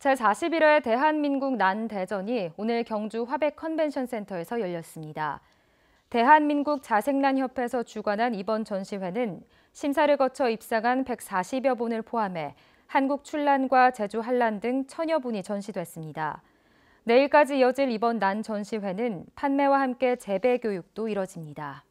제41회 대한민국 난대전이 오늘 경주 화백 컨벤션 센터에서 열렸습니다. 대한민국 자생난협회에서 주관한 이번 전시회는 심사를 거쳐 입상한 140여 분을 포함해 한국 출란과 제주 한란 등 천여 분이 전시됐습니다. 내일까지 이어질 이번 난 전시회는 판매와 함께 재배 교육도 이뤄집니다.